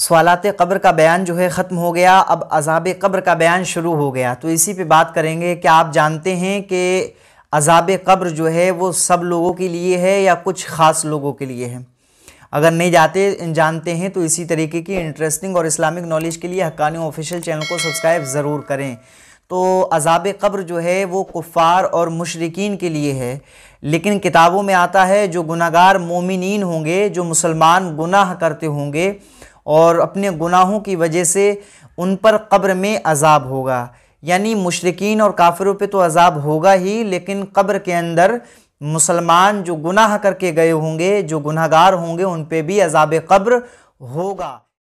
सवालत कब्र का बयान जो है ख़त्म हो गया अब अजाब कब्र का बयान शुरू हो गया तो इसी पे बात करेंगे क्या आप जानते हैं कि अजाब कब्र जो है वो सब लोगों के लिए है या कुछ ख़ास लोगों के लिए है अगर नहीं जाते जानते हैं तो इसी तरीके की इंटरेस्टिंग और इस्लामिक नॉलेज के लिए हकानी ऑफिशियल चैनल को सब्सक्राइब ज़रूर करें तो अजाब कब्र जो है वो कुफ़ार और मशरकिन के लिए है लेकिन किताबों में आता है जो गुनागार मोमिन होंगे जो मुसलमान गुनाह करते होंगे और अपने गुनाहों की वजह से उन पर कब्र में अजाब होगा यानी मुशरकिन और काफिरों पे तो अजाब होगा ही लेकिन कब्र के अंदर मुसलमान जो गुनाह करके गए होंगे जो गुनाहगार होंगे उन पे भी अजाब कब्र होगा